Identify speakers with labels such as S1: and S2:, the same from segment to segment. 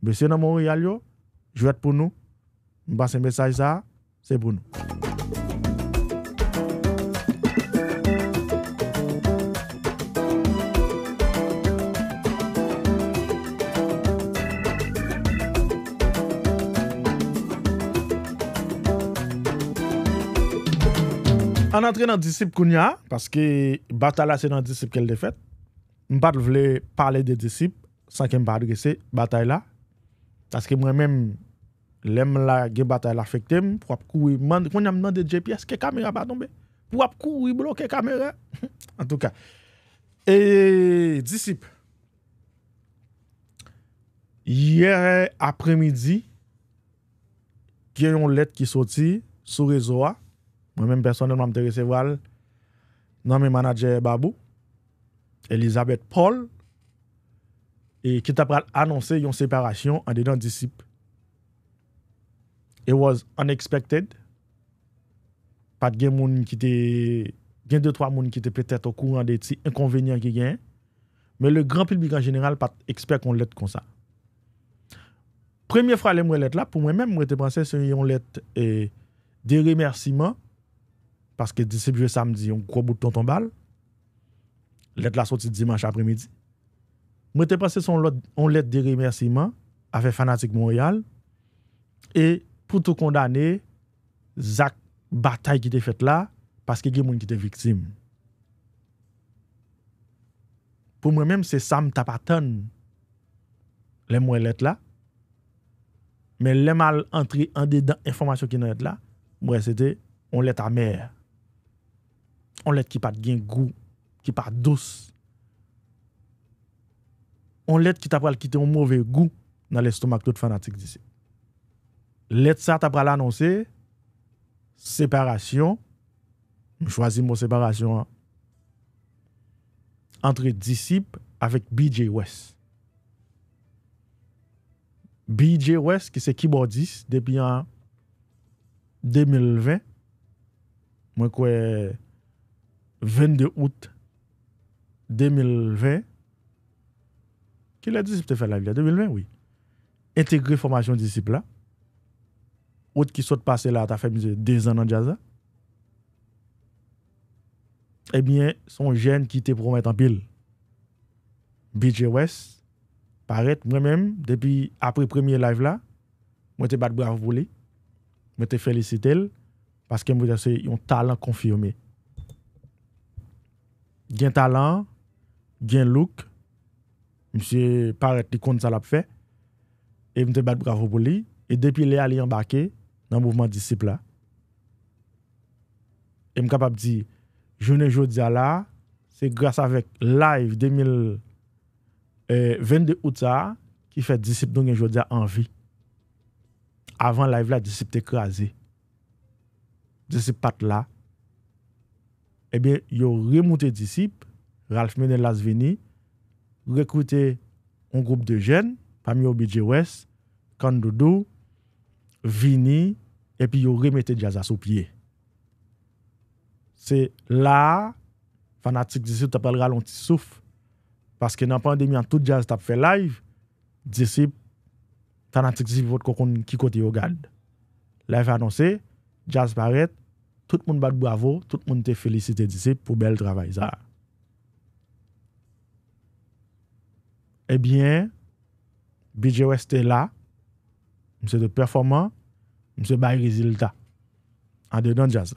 S1: Monsieur dans Montréal, je vais être pour nous. Je passe un message ça, c'est pour nous. En entrant dans le disciple Kounia, parce que bataille c'est dans le disciple qu'elle défaite, je ne voulais pas parler des disciples sans qu'elle pas bataille là. Parce que moi-même, l'aime la bataille l'affecté, pour courir, quand on a demandé GPS, que caméra va tomber. Pour courir, bloquer caméra. en tout cas. Et disciple hier après-midi, il y a une lettre qui sortit sur le réseau. Moi-même, personnellement, je me recevoir dans mes manager Babou, Elisabeth Paul, E kit ap ral anonsè yon separasyon an dedan disip. It was unexpected. Pat gen moun ki te, gen eh, de twa moun ki te petet okou an deti en konvenyen ki gen. Me le gran publik an general pat ekspert kon let kon sa. Premye fwa ale mwen let la, pou mwen men mwen te pransè se yon let e de remersiman paske disip je samdi yon gro bout ton ton bal. Let la soti dimanche apremidi. Mwen te passe son lot on let de remersiman ave fanatik mwen royal e pou tou kondane zak batay ki te fet la paske gen mwen ki te viksim. Pou mwen menm se Sam tapaton le mwen let la men le mal entri an de dan informasyon ki nou let la mwen se te on let a mer. On let ki pat gen gou ki pat dos mwen se te pat On let ki ta pral kite un mouve gou nan lestomak lout fanatik disi. Let sa ta pral anonsi, separasyon, mw chwazi mw separasyon, entre disip avek BJ West. BJ West ki se kibodis depi an 2020, mwen kwe 22 out 2020, Qui l'a peut faire la vie 2020, oui. Intégrer formation disciple là. Autre qui saute passer là, tu as fait deux ans en jazz. Eh bien, son jeune qui te promet en pile. BJ West, paraît moi-même, depuis après premier live là, moi te battu bravo pour lui. Moi te félicite parce que vous un talent confirmé. un talent, un look, Monsieur paraît li compte ça l'a fait. Et me dit bravo pour lui. Et depuis il est allé embarquer dans le mouvement disciple là. Et me capable de dire, je ne jodi là, c'est grâce avec live 2022 euh, août ça qui fait disciple donc jodi en vie. Avant live là disciple écrasé. Disciple pas là. Eh bien, il a remonté disciple Ralph Menelas Veni recruter un groupe de jeunes, parmi eux BJ West, Kandoudou, Vini, et puis ils le Jazz à son pied. C'est là, fanatique disciple, tu as le ralenti souffle. Parce que dans la pandémie, en tout jazz, tu fait live, disciple, fanatique disciple, qui côté regarde. Live annoncé, jazz paraît, tout le monde bat bravo, tout le monde te félicite disciple pour bel travail. Ça. eh bien, BJ West est là. Monsieur de performant. Monsieur Bay résultat. En dedans de jazz.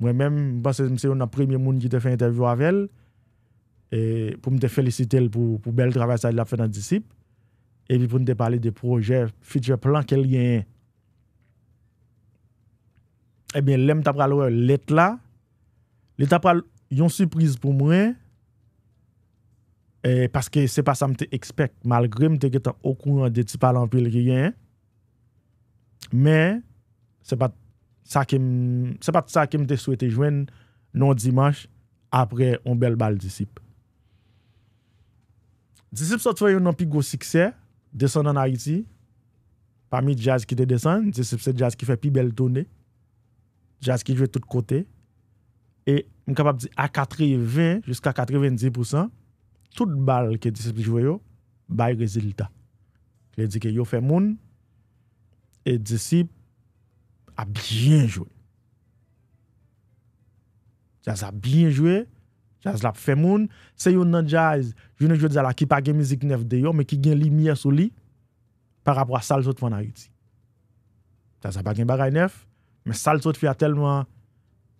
S1: Moi-même, je que c'est a premier monde qui a fait interview avec elle. Et pour me féliciter pour le bel travail qu'elle a fait dans le disciple. Et puis pour nous parler des projets, futur plans qu'elle a. Eh bien, l'aime t'a pas l'être là. L'étape a e une surprise pour moi. Parce que ce n'est pas ça que je Malgré que je suis au courant de ce type de palanpille, rien. Mais ce n'est pas ça que je souhaite souhaité jouer non dimanche après un bel bal disciple. Disciple ça trouvé dans le plus gros succès. Descendant en Haïti. Parmi les jazz qui te descend. Disciple, c'est le jazz qui fait plus belle tournée. Jazz qui joue de tous côtés. Et je suis capable de dire à 80% jusqu'à 90% toute balle que disciple joue, bail résultat. Il dit que yo fait moun et disciple a bien joué. Jazz a bien joué, jazz l'a fait moun, c'est je ne joue la musique neuf mais qui gagne lumière sur lui par rapport à ça pas neuf, mais ça autres tellement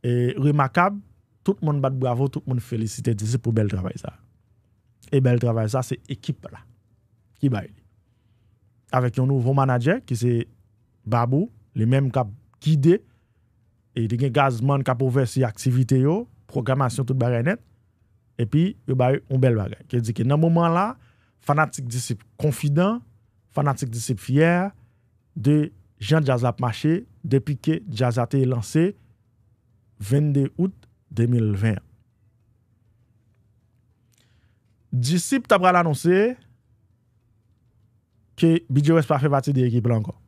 S1: remarquable, tout le monde bat bravo, tout le monde félicite pour bel travail ça. e bel travay sa se ekip la. Ki baye di. Avek yon nouvo manajer ki se babou, li menm kap gide e di gen gazman kap ouve si aktivite yo, programasyon tout baye net, e pi yon baye yon bel bagay. Ki di ki nan moman la fanatik disip konfidan, fanatik disip fiyer de jan Jazap Mache depi ke Jazate yon lanse 22 out 2020. t'a tabra l'annoncer que Bidjo pas fait partie de l'équipe là encore.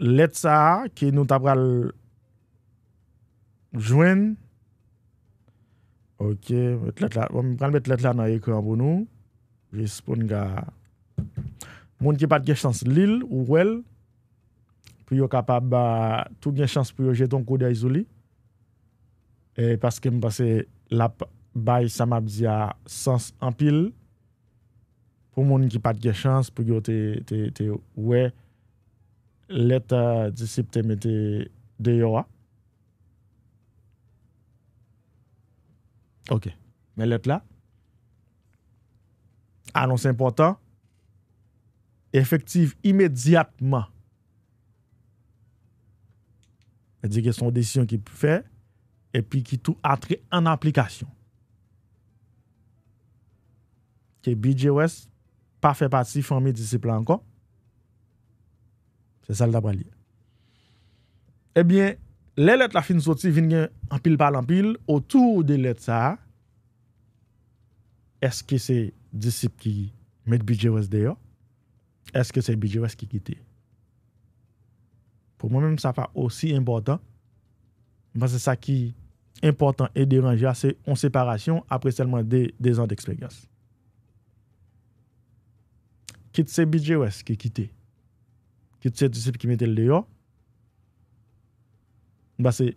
S1: Let ça que nous tabral joindre OK, on va mettre l'être là dans l'écran pour nous. Je à. gars. Monde qui pas de chance l'île ou elle pou yo kapab ba tout gen chans pou yo jeton kou de aizou li. E paske m basè la bay samab zia sans ampil pou mouni ki pat gen chans pou yo te we leta uh, disip te mette de yo a. Ok. Men let la. Anons important. Efektiv imediatman C'est-à-dire que son décision qui est faire et puis qui tout entrer en application. Que BJ West pas fait partie famille disciples encore. C'est ça le d'après Eh bien, les lettres la fin sorties viennent en pile par en pile autour de lettres ça. Est-ce que c'est disciples qui met BJ West dehors? Est-ce que c'est BJ West qui quitte? mwen mwen mwen sa fa osi important ba se sa ki important e deranje a se on separasyon apre selman de zan de ekspeganse kit se bije wes ki kite kit se disip ki metel deyo ba se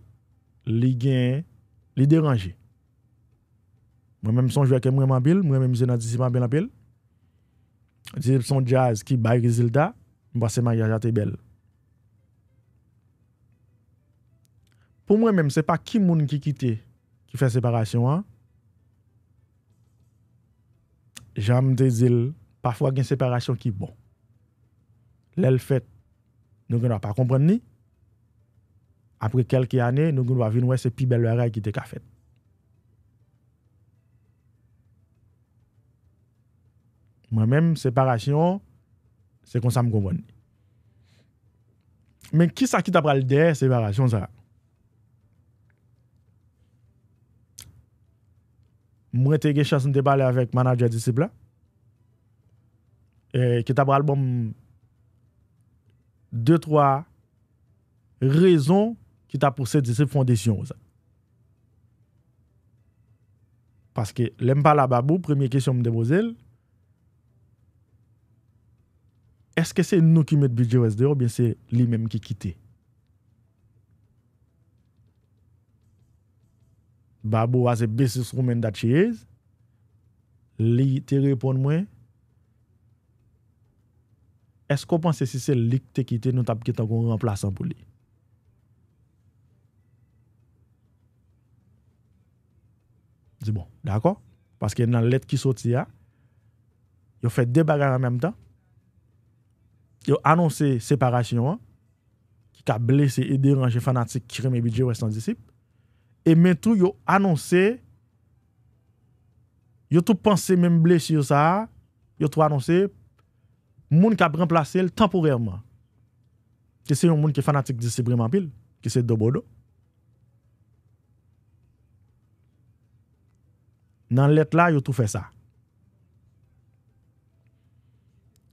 S1: li gen, li deranje mwen mwen mwen mwen son jweke mwen mwen bil mwen mwen mwen mwen mwen disip mwen bil disip son jazz ki bay rezilda ba se mwen mwen mwen jate bel pour moi-même, ce n'est pas qui moun qui quitte qui fait séparation. Hein? J'aime des dire, parfois, il une séparation qui est bon. L'elle fait, nous ne pas comprendre Après quelques années, nous ne venir voir c'est plus belle qui était fait. Moi-même, séparation, c'est comme ça je comprends. Mais qui ça qui t'a le séparation ça? Je suis retourné à de débat avec le manager de Disciple. Et qui a de deux, trois raisons qui ont poussé à Parce que, je ne l'aime pas la première question que je me pose, est-ce que c'est nous qui mettons le budget au ou bien c'est lui-même qui quitte Babou waze besis roumen dat cheyez, li te repon mwen, esko panse si se likte ki te nou tap ki tan kon remplasan pou li? Di bon, d'akon? Paske nan let ki soti ya, yo fè debagay an menm tan, yo anonsè separasyon, ki ka blese e deranje fanatik kireme bi je wèst an disip, et même tout yo annoncé yo tout pensé même blessure ça yo tout annoncé moun ka remplacer temporairement c'est un monde qui est fanatique de vraiment pile que c'est Dobodo dans lettre là yo tout fait ça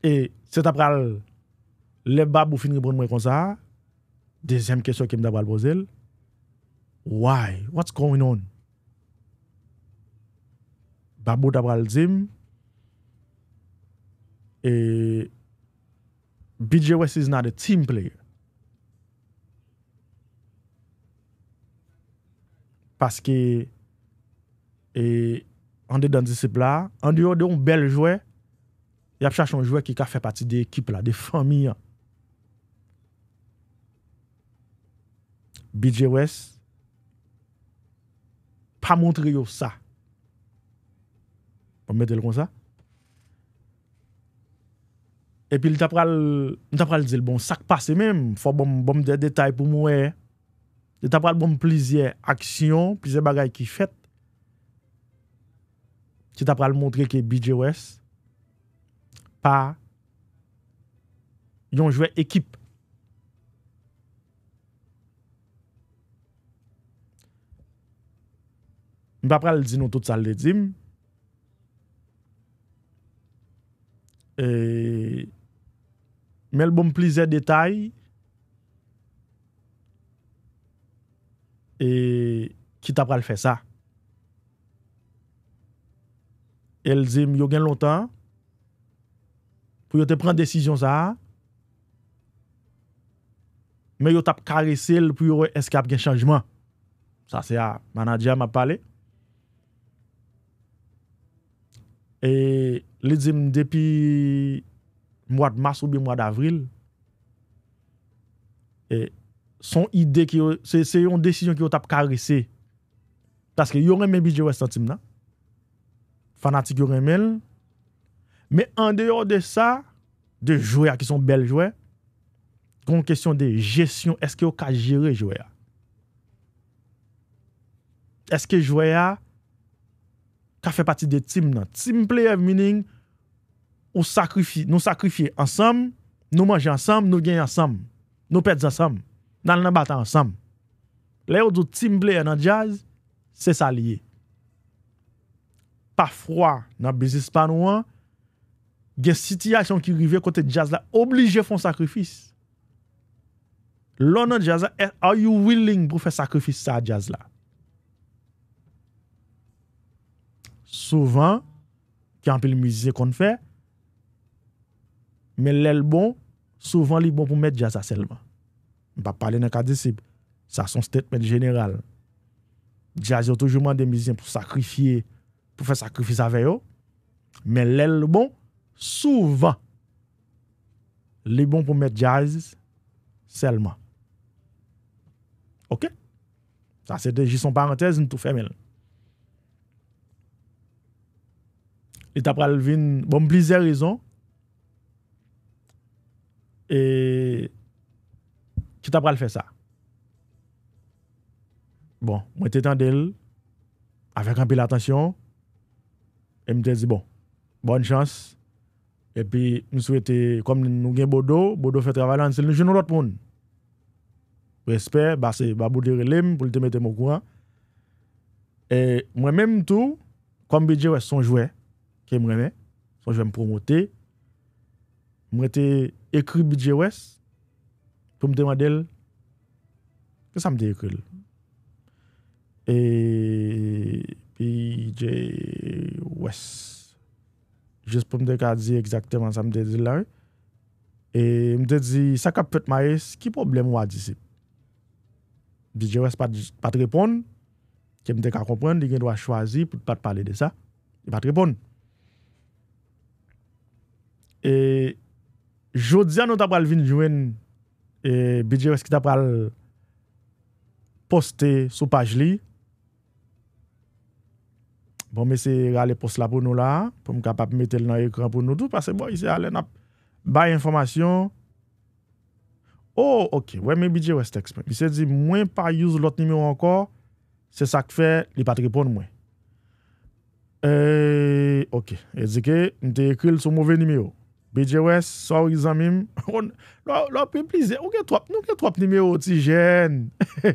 S1: et c'est après le babou finir répondre moi comme ça deuxième question que me posée, poser Why? What's going on? Babou tabral zim. E BJ West is not a team player. Paske e ande dan disiplar. Ande yo de un bel jouè. Yap chache un jouè ki ka fè pati de ekip la. De fami ya. BJ West BJ West pas montrer ça. On mettre le comme ça. Et puis, il t'a pral dire, bon, ça passe même, faut bon, bon des détails pour moi. Il hein. t'a bon plusieurs actions, plusieurs bagailles qui fait. Tu t'a pral montrer que BJOS pas yon joué équipe après elle à le dire non tout ça le dit. mais le bon plusieurs détail et qui t'a prêt à faire ça. Elle dit il y a bien longtemps pour te prendre décision ça. Mais yo t'a caressé pour est-ce qu'il y un changement. Ça c'est à manager m'a parlé. Et lè zèm dèpi mwad mars ou bi mwad avril e son ide ki yo se yon desisyon ki yo tap karise taske yon remèbi je wè stantim nan fanatik yon remèl me an de yon de sa de jouè a ki son bel jouè kon kesyon de jesyon eske yo ka jire jouè a eske jouè a ka fe pati de tim nan. Tim player meaning, ou sakrifye, nou sakrifye ansam, nou manje ansam, nou gen ansam, nou pet ansam, nan nan bata ansam. Le ou do tim player nan jazz, se sa liye. Pafwa, nan bizis pa nou an, gen sityasyon ki rive kote jazz la, oblige fon sakrifis. Lo nan jazz la, are you willing pou fe sakrifis sa jazz la? souvent, qui en un peu le qu'on fait, mais l'aile bon, souvent, il bon pour mettre jazz à seulement. Je ne pas parler dans le cas cible. Ça, son statement général. Jazz, il toujours des musiciens pour sacrifier, pour faire sacrifice avec eux. Mais l'aile bon, souvent, les bon pour mettre jazz seulement. OK? Ça, c'est juste en parenthèse, nous tout fait. Il t'a parlé de la bon, plusieurs raisons. Et qui t'as pas le faire ça Bon, moi, j'étais en dél, avec un peu l'attention et je me dit bon, bonne chance. Et puis, nous souhaiter comme nous avons Bodo, Bodo fait travailler dans le jeu de l'autre monde. Respète, c'est Baboudé Reléme pour te mettre au courant. Et moi-même, tout, comme Bidje, son jouet que dit que je vais me promoter. Je écrit budget West pour me demander que ça me écrit. Et BJ West. Juste pour me dire exactement ça me dit là. Et me dit, ça peut être Maïs, qui problème ou a dit DJ West pas pas répondre, qui me dit comprendre, il doit choisir pour ne pas parler de ça. Il pas répondre. Et, jodian, nous t'apprêlons venir e jouer. Et, West qui a posté sur la page. Bon, mais c'est aller poster pour nous là. Pour nous capable de mettre dans l'écran pour nous tout. Parce que, bon, il s'est dans la une information. Oh, ok. Oui, mais BJS texte. Il s'est dit, moi, pas use l'autre numéro encore. C'est ça que fait, il n'y a pas de eh, Ok. E il s'est dit, je t'ai écrit sur mauvais numéro. Bidjewes, sorizan mim, lwa pe plize, nou gen trop nimeyo ti jen.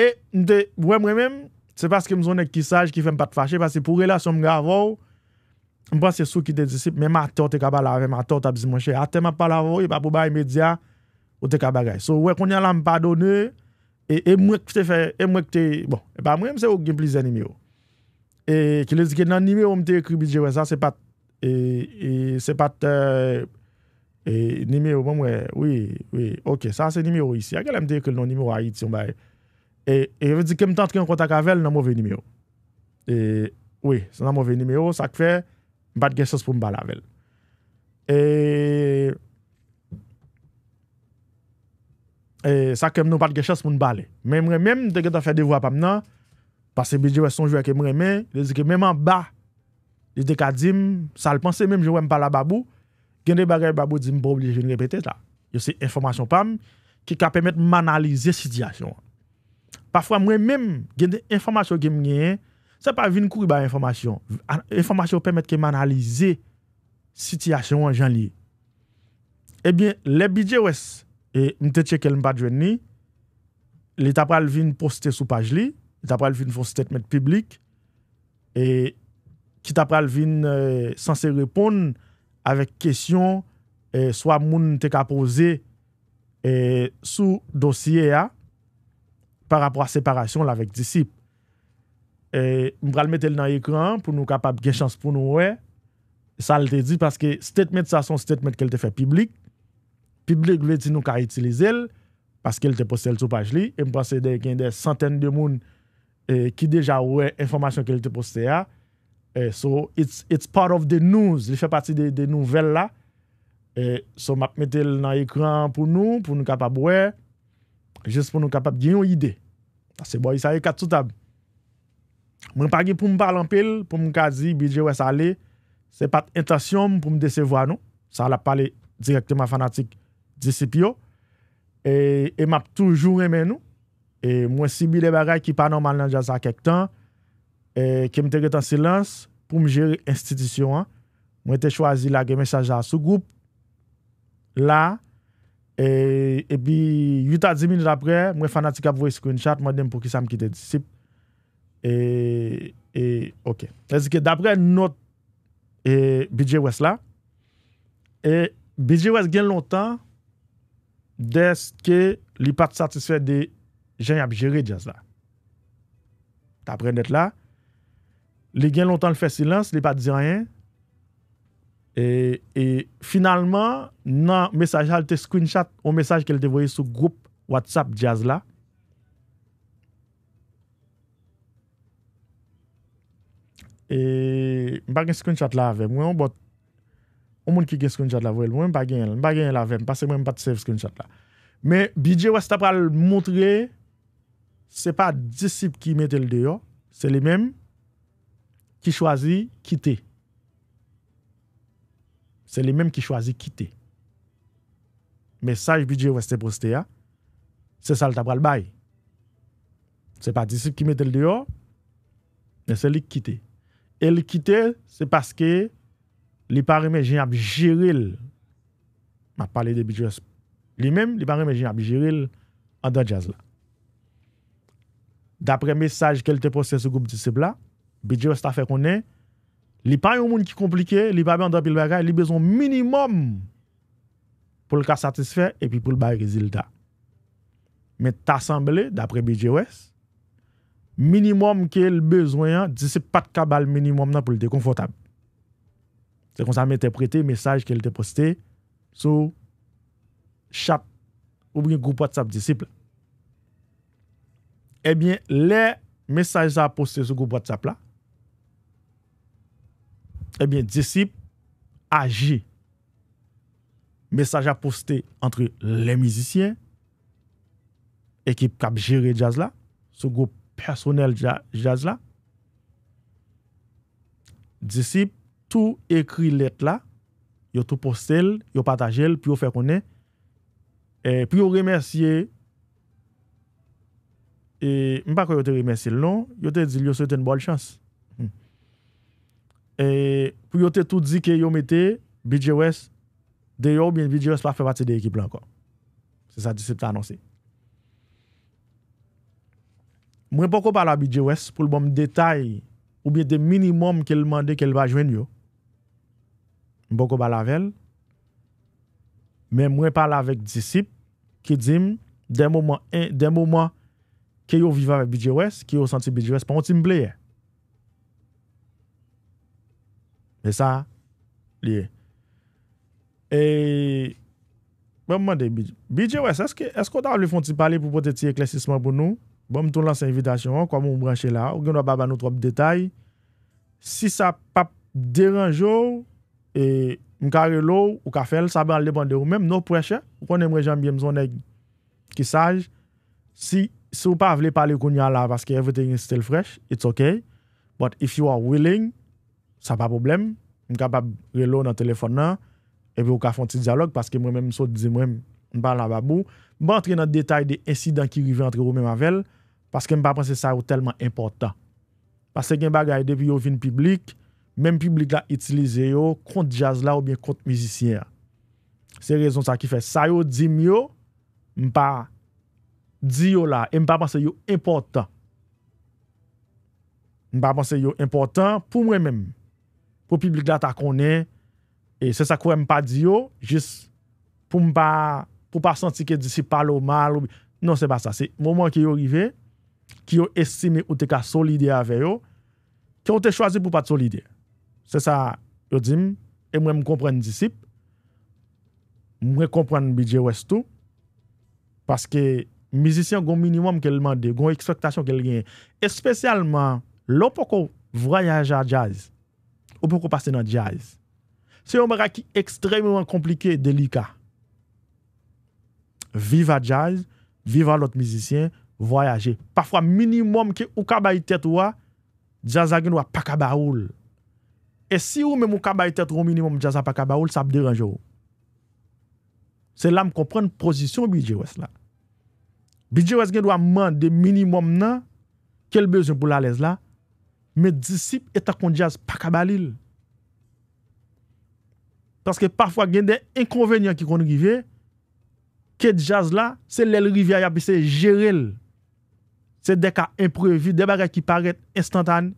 S1: E mte, mwen mwen mwen, se paske mson ek kisaj, ki fe mpa te fache, paske pou relasyon mga avou, mpa se sou ki te disip, mwen mato te kaba lave, mato te apzi mwen che, ate mpa pala avou, e pa pou ba imedya, ou te kaba gay. So, mwen konye alam padone, e, e mwek te fe, e mwek te, bon, e mwen mwen mse ou gen plize nimeyo. E ki le zike nan nimeyo mte ekri bidjewes, sa se pat, et, et c'est pas et numéro bon ouais oui oui OK ça c'est numéro ici qui me dire que le numéro Haïti on et je veux dire que me tente en contact avec elle dans mauvais numéro et oui c'est un mauvais numéro ça fait pas de chance pour me parler avec elle et et ça que nous pas de chance pour me parler même même de que faire devoir pas maintenant parce que BJ son joueur que me remet dit que même en bas Lide ka dim, sa l'pense mèm jowèm pala babou, gen de bagay babou dim pou oblije gen repete ta. Yo se informasyon pam, ki ka pèmèt manalize sityasyon. Pafwa mwen mèm gen de informasyon gen mwen gen, se pa vin kou ba informasyon. Informasyon pèmèt ke manalize sityasyon an jan liye. Ebyen, eh le bidye wès, e mte tchekel mpa dwen ni, li tap pral vin poste sou page li, li tap pral vin fos tetmet publik, e qui t'a pral vin sans euh, censé répondre avec question euh, soit moun te ka poser euh, sous dossier a par rapport à séparation avec disciple va euh, m'pral mettre le dans l'écran pour nous capable gain chance pour nous ouais ça le dit parce que statement ça son statement qu'elle te fait public public veut dire nous ka utiliser parce qu'elle te postée sur page li et y des des centaines de moun euh, qui déjà ouais information qu'elle te poste à Eh, so, it's part of the news. Li fè pati de ah, bon, nouvel la. So, map metel nan ekran pou nou, pou nou kapap wè. Jist pou nou kapap genyon ide. Sebo, yi sa yi kat soutab. Mwen pagi pou m'parl anpil, pou m'kazi, bije wè sa le. Se pat intasyon pou m'desevwa nou. Sa la pale direktman fanatik disipyo. E map toujou remen nou. E mwen si bi le bagay ki pa normal nan jazz a kek tan. E, kem te ret an silans pou m jere institisyon an. Mwen te chwazi la gen mesaj a sou group la e bi e 8 a 10 min apre mwen fanatika pou voy screenchat mwen dem pou ki sa m kite disip e, e ok. Fèzi ke dapre not BJ West la e BJ West gen lontan des ke li pati satisfè de jen ap jere jazz la tapre net la Li gen lontan l fè silans, li pa di rayen. E finalman, nan mesaj halte screenshot ou mesaj ke l te voye sou group WhatsApp jaz la. E mpa gen screenshot la avem. Mwen mpote, mwen ki gen screenshot la voye, mwen mpa gen, mpa gen la avem, pase mwen mpa te save screenshot la. Men bidje wast apal montre, se pa disip ki met el deyo, se li menm, qui choisit quitter. C'est les mêmes qui choisit quitter. Message budget c'est posté, hein. c'est ça le tabral bail. C'est pas disciple qui met le dehors, mais c'est lui qui quitte. Et le quitter, c'est parce que les parents ont géré. Je parlé de budget. Lui-même, les parents ont géré en dans jazz là. D'après message qu'elle te posté sur groupe disciple là, BJOS a fait qu'on est. Il n'y a pas un monde qui est compliqué, il n'y a pas un monde qui est a besoin minimum pour le cas satisfait et pour le des résultat. Mais semblé, d'après BJOS, minimum qu'il a besoin, c'est pas de cabale minimum pour le confortable. C'est comme ça qu'on interprété le message qu'il a posté sur chaque ou bien groupe WhatsApp disciple. Eh bien, les messages a poster sur groupe WhatsApp là, disip aji mesaj a poste entre le mizisyen ekip kap jere jaz la sou group personel jaz la disip tou ekri let la yo tou poste el yo pataje el pou yo remersye e mpa kwa yo te remersye yo te di yo sou ten bol chans E pou yo te tout di ke yo mette, BGOS, de yo, bine BGOS pa febati de ekip lan kon. Se sa disip ta anonsi. Mwen poko pala BGOS, pou l bom detay, ou bine de minimum ke l mande ke l bajwen yo, mwen poko bala vel, men mwen pala vek disip, ki dim, den mouman, den mouman, ke yo viva ve BGOS, ki yo santi BGOS, pou yon timbleye. E sa, liye. E, mwen mwande, BJ West, eske ou ta avle fon ti pale pou pote ti eklesisman pou nou? Mwen mwen ton lanse invidasyon, kwa mwen mwen branche la, ou genwa baba nou trope detay. Si sa pap deranjou, e, mwen kare lou, ou ka fel, sa ban libande ou, mwen mwen mwen mwen preche, ou kon mwen mwen jambye mzon ek ki saj, si ou pa avle pale kon nyan la, paske everything is still fresh, it's ok, but if you are willing, Sa pa problem, m ka pa relo nan telefon nan, evi ou ka fon ti dialog, paske mwen men m sou di mwen m parl nan babou, m pa antre nan detay de ensi dan ki rive antre ou men mavel, paske m pa panse sa yo telman important. Paske m pa gayde pi yo vin publik, men publik la itilize yo kont jazz la ou bien kont mizisyen. Se rezon sa ki fe, sa yo di myo, m pa di yo la, e m pa panse yo important. M pa panse yo important pou mwen men m. pou publik la ta konen, e se sa kou em pa di yo, jis pou m pa, pou pa santi ke disip palo mal, non se ba sa, se mouman ki yo rive, ki yo esime ou te ka solide ave yo, ki yo te chwazi pou pa te solide. Se sa, yo dim, e mwen m kompren disip, mwen kompren bidje westou, paske mizisyon goun minimum ke lman de, goun ekspektasyon ke lgen, espesyalman, loun poko vrayanja jazz, ou pourquoi passer dans le jazz. C'est un bagage qui est extrêmement compliqué, délicat. Vive le jazz, vive l'autre musicien, voyager. Parfois, minimum que ou kabay tête ou a, jazz a pas kabaoul. Et si vous même ou kabay tête minimum jazz a pas ça vous dérange C'est là que je comprends la position BJ West là. BJ West doit demander minimum quel besoin pour la l'aise là, Men disip etan kon jaz pa kabalil. Paske pafwa gen den enkonvenyon ki kon rivye, ke jaz la, se lè l rivye a pi se jere l. Se dek a imprevi, de bagay ki paret instantan.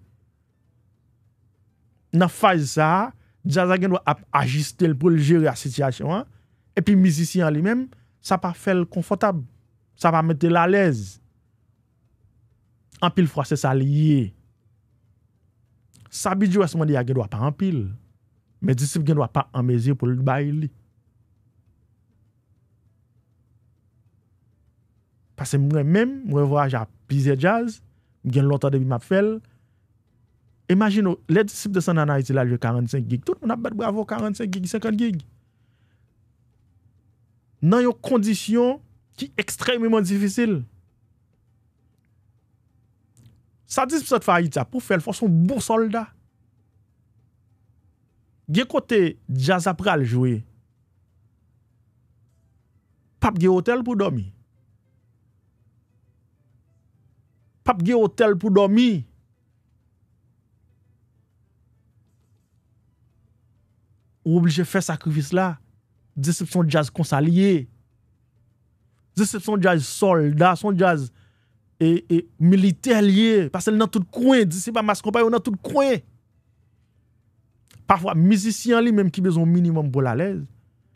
S1: Nan fay sa, jaz a gen wap ajustel pou l jere a siti a chan. E pi mizisyen li men, sa pa fel konfotab. Sa pa mette l alèz. An pi l fwa se sa li yey. Sabi djou asman di ya gen wap an pil, me disip gen wap an mezi pou l'baili. Pase mwen mèm, mwen waj ap pize jaz, gen lontan debi map fel, imagine ou, le disip de san an a iti la, je 45 gig, tout mwen ap bat bravo, 45 gig, 50 gig. Nan yon kondisyon ki ekstremement difisil. sa 17 fayita pou fèl fò son bon soldat. Ge kote jaz apre al jowe, pap ge otel pou domi. Pap ge otel pou domi. Ou oblije fè sakrifis la, disip son jaz konsalye, disip son jaz soldat, son jaz et, et militaires liés, parce qu'ils dans tout coin, d'ici pas masque compagnie, dans tout coin. Parfois, musiciens lui-même qui besoin minimum pour l'aise,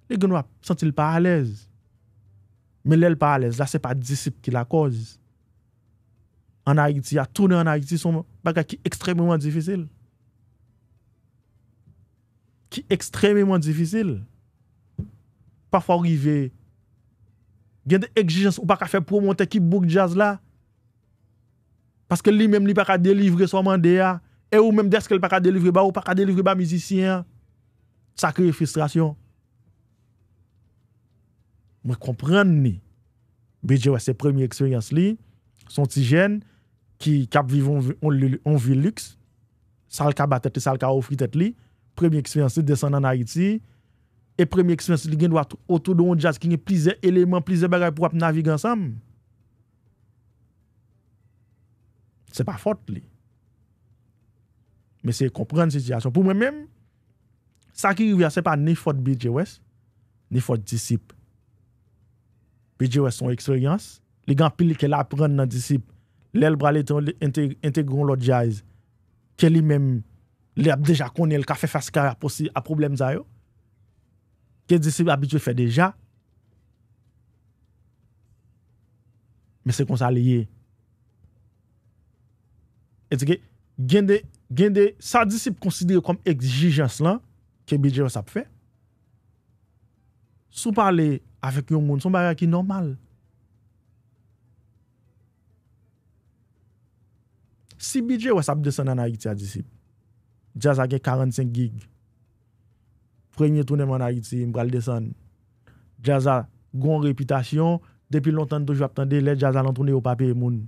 S1: les gens ne sentent pas à l'aise. Mais l'aile pas à l'aise, là, n'est pas disciple qui la cause. En Haïti, à tourner en Haïti, sont bagage qui extrêmement difficile. Qui extrêmement difficile. Parfois, arriver, il y a des exigences ou pas qu'à faire pour monter qui book jazz là. Paske li menm li pa ka delivre sa mande ya, e ou menm deske li pa ka delivre ba ou pa ka delivre ba mizisyen, sakre e frustrasyon. Mwen kompren ni, bejewa se premi eksperyans li, son ti jen, ki kap vivon on vi lüks, sal ka batet e sal ka ofritet li, premi eksperyans li desen nan Haiti, e premi eksperyans li gen wato otou do yon jazz ki nye plize eleman, plize bagay pou ap navig ansam, Se pa fote li. Mese yi komprene situasyon. Pou mè mèm, sa ki yu ya se pa ni fote BJS, ni fote disip. BJS son eksperyans, li gen pili ke la apren nan disip, lèl brale te integron lò diayz, ke li mèm, li ap deja konye lka fe faskan aposye ap problem zayyo, ke disip abitwe fe deja, mese kon sa li ye Et seke, gen de sa disip konsidere kom exijijans lan ke bidje wap sap fe, sou pale avèk yon moun, sou mbaya ki normal. Si bidje wap sap desen an a yiti ya disip, jaza gen 45 gig, prenyen toune man a yiti, mbral desen, jaza, goun reputasyon, depi lontan toujou aptande, le jaza lan toune yon papye moun.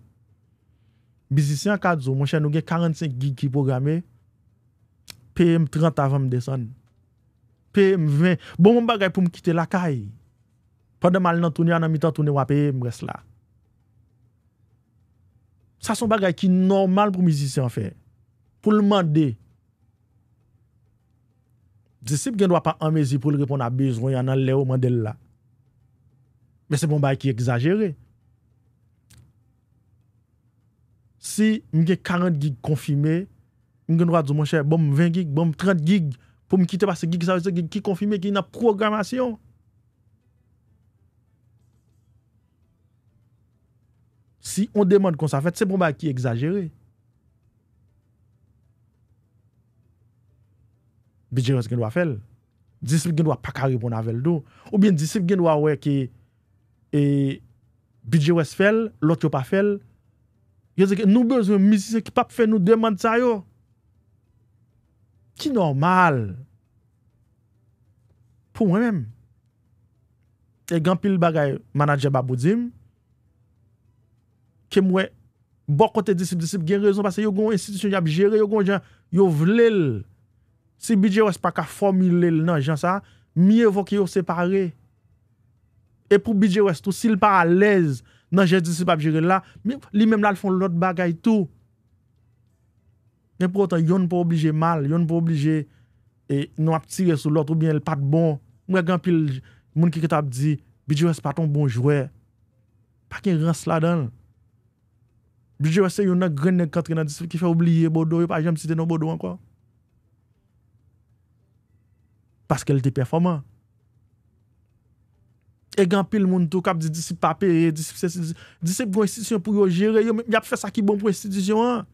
S1: Musicien 4 mon mwen nou 45 gig qui programe, peye 30 avant me Je PM 20. Bon mwen bagay pou m kite pas Pwede mal nan son bagay normal pour faire, Pou de. Disip gen pa pour pou l'repon a bezwen, le ou la. bon bagay qui exagéré. Si m gen 40 gig konfime, m gen wadou mwen chè, bom 20 gig, bom 30 gig, pou m kite pa se gig sa wese gig, ki konfime ki na programasyon. Si on demande kon sa fè, se bon ba ki exagere. Bidjewes gen wafèl. Disip gen wapakari pou na vel do. Ou bien disip gen wawè ki bidjewes fèl, lot yo pa fèl, Yo zek nou bezwen mizi se ki pa pfe nou deman tsa yo. Ki normal. Pou mwen men. E gen pil bagay manajè ba boudim. Kem wè bokote disip disip gen rezon. Pase yo goun institisyon yab jere. Yo goun jan yo vlel. Si bidye wèst pa ka formilel nan jan sa. Mi evo ki yo separe. E pou bidye wèst tou sil pa alèz. je la dis pas gérer là. mais Lui même là, il font l'autre bagaille tout. Mais pourtant, ils ne pas obligé mal, ils ne pas obligé et nous tirer sur l'autre ou bien elle pas bon. Moi, je suis pile, monde qui t'a dit, Bijou c'est pas ton bon joueur. Pas qu'il rentre là-dedans. Bijou c'est un grand nègre qui fait oublier Bodo, il pas jamais cité nos Bodo encore. Parce qu'elle était performante. Eganpil moun tou kap di disip papeye, disip preinstitisyon pou yo jire, yo mi ap fè sa ki bon preinstitisyon an.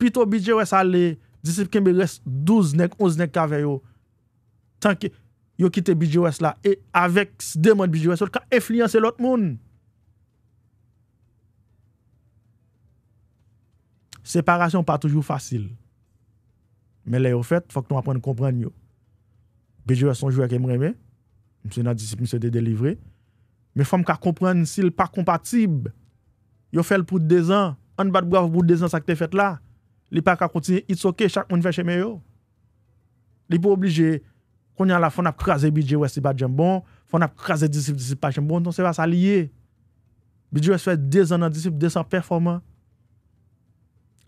S1: Pito BJOS ale, disip kembe res 12 nek, 11 nek kave yo. Tanke yo kite BJOS la, e avek se deman BJOS, yo ka effliyansè lot moun. Separasyon pa toujou fasil. Me le yo fèt, fòk nou apren nou kompren yo. BJOS son jwe kemre mè. Mwen se nan disip, mwen se de delivre. Men fwa m ka kompren si l pa kompatib. Yo fel pou de zan. An bat bwa pou de zan sa ki te fet la. Li pa ka kontine, it's ok, chak mwen fe cheme yo. Li pou oblije, kon yan la fwa nap kraze bidje wè si bat jen bon, fwa nap kraze disip, disip pa jen bon, ton se bas a liye. Bidje wè se fè de zan nan disip, de zan performan.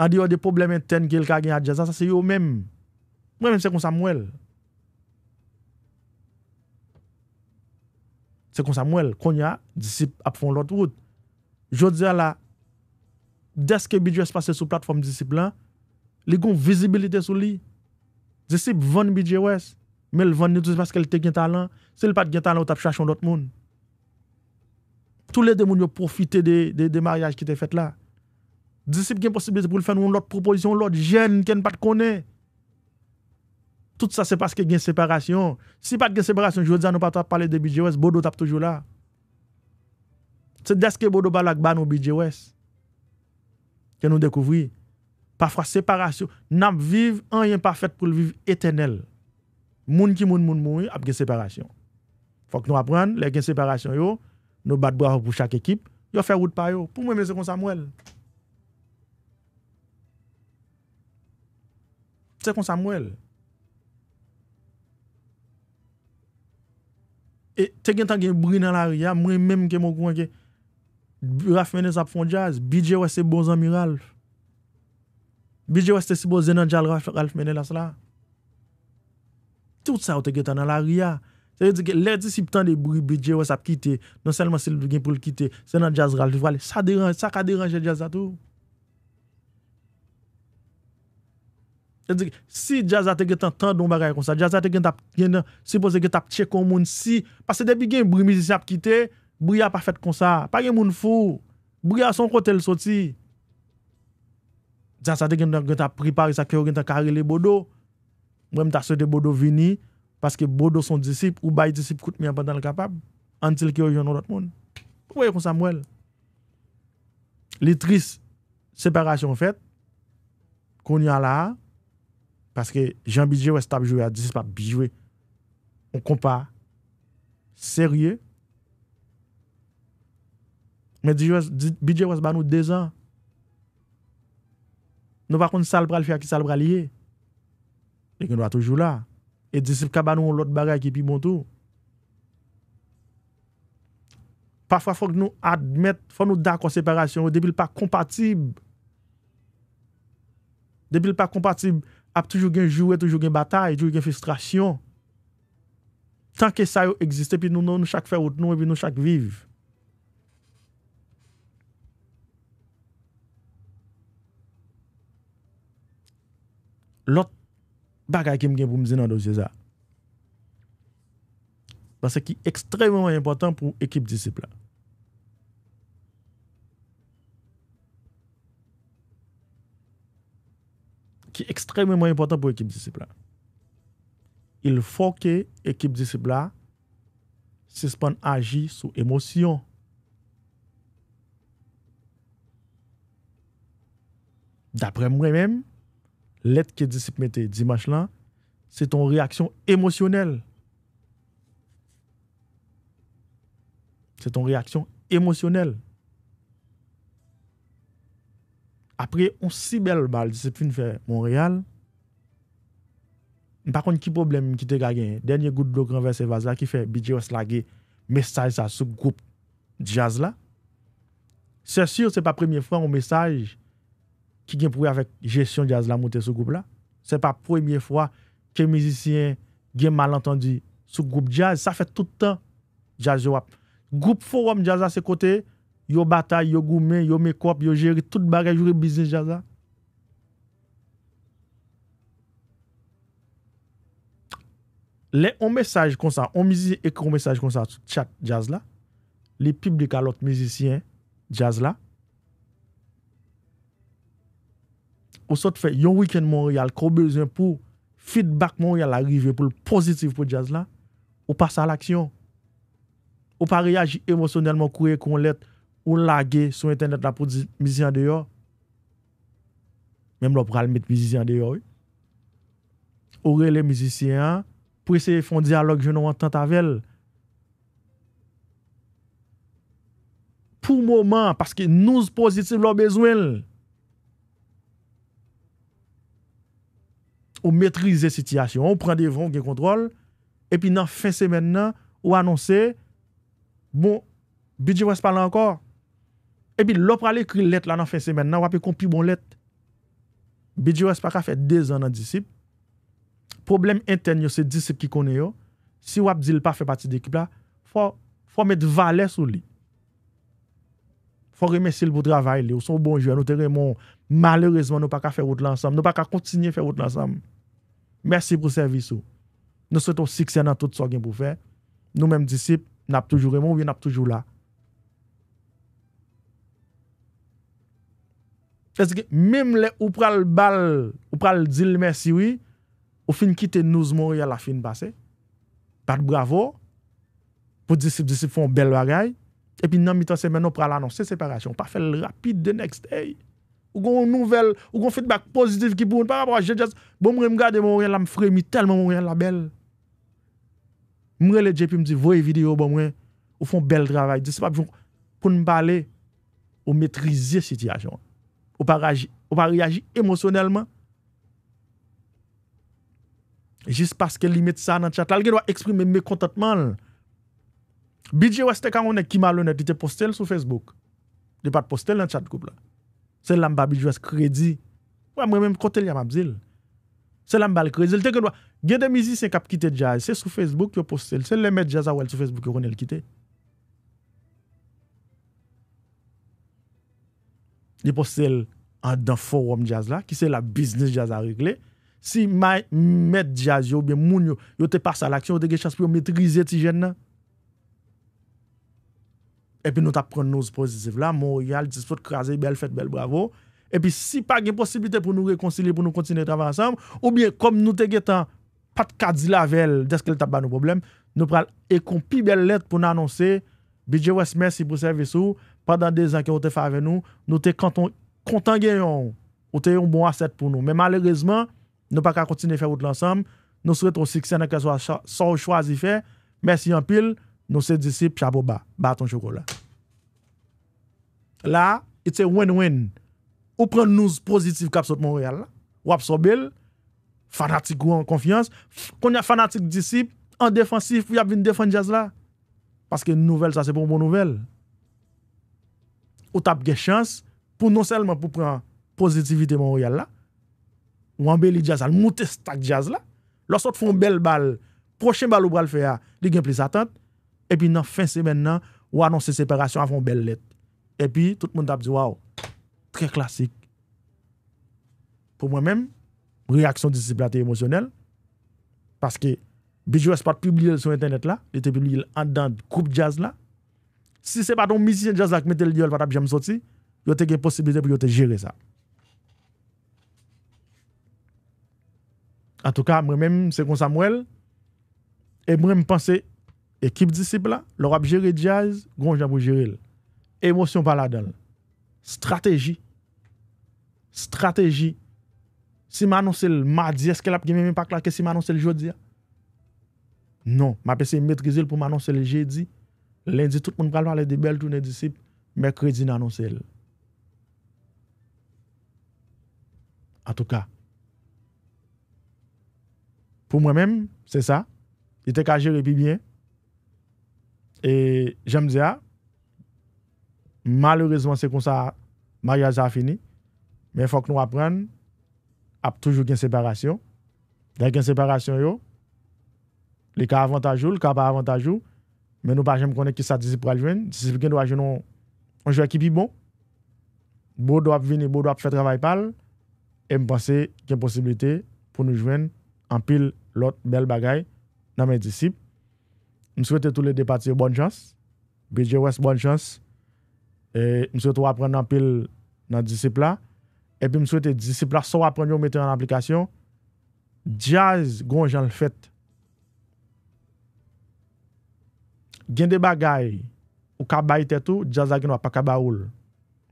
S1: An di yo de problem enten ki el ka gen a jen zan, sa se yo men. Mwen mwen se kon sa mwen mwen. c'est comme ça moi qu'on y a disciple qui font l'autre route je dis à la dès que budget passe sur plateforme ils les une visibilité sur lui disciple vend budget west, mais le vend tout parce qu'elle ont un talent c'est le pas de talent ils t'a chercher un autre monde tous les deux ont profité des des mariages qui étaient faits là disciple qui possibilité pour faire une autre proposition autre gêne qui ne pas connaît tout ça, c'est parce qu'il y a une séparation. Si pas de séparation, je veux dire, nous pas parler de budget Bodo tape toujours là. C'est dès que Bodo balak ban au budget que nous découvrons. Parfois, séparation. Nous vivons un rien parfait pour le vivre éternel. Moun qui moun moun moun, a une séparation. Faut que nous apprenions, les séparation, yo, nous battons pour chaque équipe, yo fait route par yo. Pour moi, c'est comme Samuel. C'est comme Samuel. E teken tan gen brin nan la riya, mwen menm ke mwen kwen ke ralf mene sap fon jazz, bije wese bon zami ralf, bije wese te si bon zenan djal ralf mene las la. Tout sa ou teken tan nan la riya, se yon teke let si ptan de brin bije wese ap kite, non selman se lwen gen pou l kite, zenan jazz ralf vwale, sa ka deranje jazz atou. si jazate gen tan tan don bagay kon sa jazate gen tap gen nan sipose gen tap che kon moun si pase depi gen brimi zisap kite briya pa fet kon sa pa gen moun fou briya son kote l soti jazate gen nan gen tap pripare sa kyo gen tan kare le bodo mwen ta sote bodo vini paske bodo son disip ou bay disip kout mi an pa tan l kapab an til kyo yon an lot moun pou wey kon sa mwen litris separasyon fet kon yon la Paske jan Bidjewes tabjwe a disi pa Bidjewes On kompa Serye Men Bidjewes banou dezan Nou pa kon salbra l fya ki salbra liye E genou a toujou la E disi pa kan banou l ot bagay ki pi montou Pafwa fok nou admet Fok nou da konseparasyon E debil pa kompatib Debil pa kompatib ap toujou gen jou, toujou gen batay, toujou gen frustrasyon. Tanke sa yo egziste, pi nou nou nou chak fey ot nou, pi nou chak viv. Lot baga yem gen pou mzina do Jeza. Basè ki ekstremèwen important pou ekip disiplat. qui est extrêmement important pour l'équipe disciple. Il faut que l'équipe disciplinaire suspende agir sous émotion. D'après moi-même, l'aide que disciple dimanche c'est ton réaction émotionnelle. C'est ton réaction émotionnelle après on si belle balle une fait Montréal par contre qui problème qui te gagné dernier goutte de grand verset c'est qui fait BJ lagué message ça ce groupe jazz là c'est sûr c'est pas première fois un message qui vient pour avec gestion jazz là ce groupe là c'est pas première fois que musicien gain malentendu ce groupe jazz ça fait tout le temps jazz groupe forum jazz à ses côtés yo batay, yo goumen, yo mekop, yo jeri tout bagaj ou re bizis jaz la le on mesaj kon sa on mizi ekon mesaj kon sa sou tchat jaz la li piblik alot mizisyen jaz la ou sot fe yon wiken mon real koubezwen pou feedback mon real arrive pou pozitif pou jaz la ou pasa l aksyon ou pa reyaji emosyonelman kouye kon let ou pa reyaji ou laguer sur internet pour dire musiciens dehors même là pour mettre musicien dehors ou les musiciens pour essayer de faire un dialogue je n'entends entends avec elle pour moment parce que nous positifs avons besoin on maîtrise la situation on prend des vents qui contrôle et puis dans fin de semaine on annonce bon budget va se parler encore Ebi lop prale kri let la nan fin semen nan, wap e kompi bon let. Bidji wese pa ka fe dez an nan disip. Problem enten yo se disip ki kone yo, si wap di l pa fe pati dekip la, fwa met valè sou li. Fwa remesil pou travay li, ou son bonjou, anote remon, malerezman nou pa ka fe wot lansam, nou pa ka kontinye fe wot lansam. Mersi pou serviso. Nou sou ton siksè nan tout so gen pou fe. Nou menm disip, nap toujou remon, wè nap toujou la. Fèz ki mèm lè ou pral bal, ou pral zil mè siwi, ou fin kite nouz mor yal la fin basè, bat bravo, pou disip disip fon bel bagay, epi nan mitan semen ou pral anonsè separasyon, pa fèl rapide de next day, ou kon nouvel, ou kon feedback pozitif ki pou, par rapport a bon, je jaz, bon mwen mga de mor yal la m fremi telman mor yal la bel. Mwen lè djepi mdi voye video bon mwen, ou fon bel travay, disip apjoun, pou mbalè ou metrizi sityajon. ou pas réagir, émotionnellement. Juste parce qu'elle limite ça dans le chat. Elle doit exprimer mécontentement. BJ West, quand on est qui malhonnête, il était posté sur Facebook. Il pas posté dans le chat groupe. C'est là que BJ West crédit. Ouais, moi-même, quand il y a ma C'est là que crédit. Il doit gars des musiciens qui quitté jazz. C'est sur Facebook que poster posté. C'est les mettre qui sur Facebook qui ont quitté. li pou sel an dan forum jaz la, ki sel la biznis jaz a regle, si may met jaz yo, ou bien moun yo, yo te pa sa laksyon, yo te ge chans pou yo metrize ti jen nan, epi nou ta pren nou z pozisiv la, Monroyal, disfot krasi, bel fèt, bel bravo, epi si pa gen posibilite pou nou rekoncilie, pou nou kontine travansan, ou bien kom nou te ge tan pat kadila vel, deske li ta ban nou problem, nou pral ekon pi bel let pou nan anonsi, bije wes mersi pou seve sou, ou bien, pendant deux ans que vous avez fait avec nous, nous sommes contents content gagnons. Vous un bon asset pour nous. Mais malheureusement, nous pas qu'à continuer à faire l'ensemble. Nous souhaitons succès dans ce soit choisi faire. Merci en pile. Nous sommes disciples, chapeau bas, bâton chocolat. Là, c'est win-win. Ou prend nous positif cap sur Montréal là, ou absorbe fanatique ou en confiance, qu'on a fanatique disciple en défensif, il y a une défense jazz là. Parce que nouvelle ça c'est pour bon nouvelle ou tap gen chance pour non seulement pour prendre positivité Montréal là ou anbeli jazz monter mouté stack jazz la, lòsot foun belle bal, prochain bal ou bral fè ya, li attente, et puis non fin semaine ou annoncer séparation avant belle lettre. Et puis tout le monde a dit waouh, très classique. Pour moi-même, réaction disciplinée émotionnelle parce que Bijou pas publié sur internet là, il était publié en dans groupe jazz là. Si ce n'est pas ton musicien de jazz qui met le gueule, pas jamais sorti, il y a une possibilité pour gérer ça. En tout cas, moi-même, c'est comme Samuel. Et moi, je pense, équipe disciple là, leur gérer jazz, gonja pour gérer. Émotion par là-dedans. Stratégie. Stratégie. Si m'annonce le mardi, est-ce qu'elle a même pas que si m'annonce le jeudi? Non, Je m'a essayé de maîtriser pour m'annoncer le jeudi. Lundi, tout le monde va parler de belles tournées disciples. Mercredi, nous annonçons. En tout cas, pour moi-même, c'est ça. Il était qu'à gérer bien. Et j'aime dire, malheureusement, c'est comme ça, mariage a fini. Mais il faut que nous apprenions à toujours une séparation. Dans une séparation, yo, les cas avantageux, les cas pas ou mais nous ne savons pas que ça dit pour aller jouer. Si quelqu'un doit jouer, on qui est bon. Beau doit venir, beau doit faire travail pâle. Et je pense qu'il y a une possibilité pour nous jouer en pile l'autre belle bagaille dans mes disciples. Je souhaite à tous les départis bonne chance. BJ West, bonne chance. Je souhaite vous apprendre en pile dans disciples là. Et puis je souhaite que les disciples apprendre à mettre en application. Jazz, gonjan le fait. Gen de bagay ou ka bayi tetou, jaz la gen wap pa ka ba oul.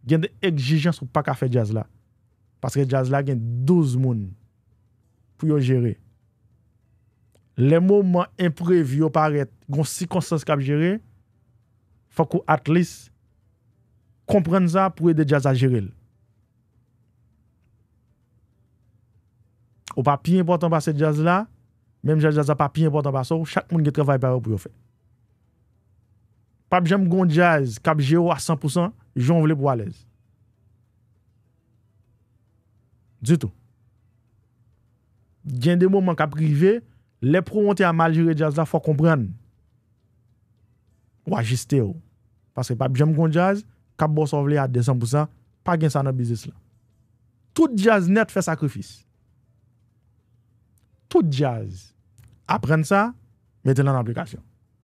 S1: Gen de egjijans wap pa ka fe jaz la. Paske jaz la gen 12 moun pou yo jere. Le mouman imprevi ou paret, goun si konsens kap jere, fak ou at least kompren za pou e de jaz la jere l. Ou pa pi importan pa se jaz la, menm jaz la pa pi importan pa so, ou chak moun ge travay pa yo pou yo fe. Papa gon jazz Cap Géo à 100%, j'en voulais pour à l'aise. Du tout. Il y a des moments cap privé, les pros ont été à mal gérer jazz il faut comprendre. Ou ajuster. Parce que Papa gon jazz Cap Boss à 200%, pas gain ça dans business là. Tout jazz net fait sacrifice. Tout jazz. Apprendre ça, mettez-le en application.